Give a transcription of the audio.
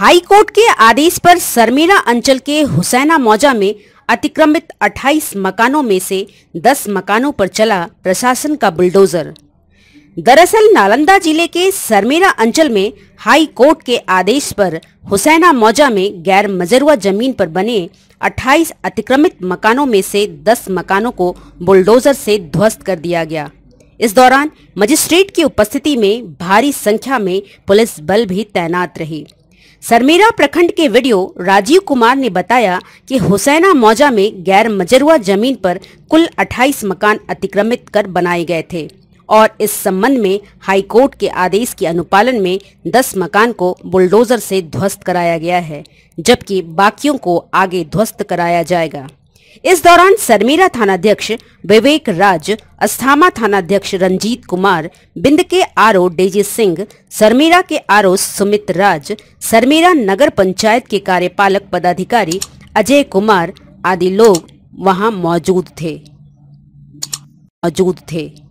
high court के आदेश पर सरमेरा अंचल के हुसैना मौजा में अतिक्रमित 28 मकानों में से 10 मकानों पर चला प्रशासन का बुलडोजर दरअसल नालंदा जिले के सरमेरा अंचल में हाई कोर्ट के आदेश पर हुसैना मौजा में गैर मजरुआ जमीन पर बने 28 अतिक्रमित मकानों में से 10 मकानों को बुलडोजर से ध्वस्त कर दिया गया इस दौरान मजिस्ट्रेट की उपस्थिति में भारी संख्या में पुलिस बल भी तैनात रही सरमेरा प्रखंड के वीडियो राजीव कुमार ने बताया कि हुसैना मौजा में गैर मजरुआ जमीन पर कुल 28 मकान अतिक्रमित कर बनाए गए थे और इस संबंध में हाईकोर्ट के आदेश के अनुपालन में 10 मकान को बुलडोजर से ध्वस्त कराया गया है जबकि बाकियों को आगे ध्वस्त कराया जाएगा इस दौरान सरमीरा थानाध्यक्ष विवेक राज अस्थामा थानाध्यक्ष रंजीत कुमार बिंद के आरओ डेजी सिंह सरमीरा के आरओ सुमित राज सरमीरा नगर पंचायत के कार्यपालक पदाधिकारी अजय कुमार आदि लोग वहां मौजूद थे मौजूद थे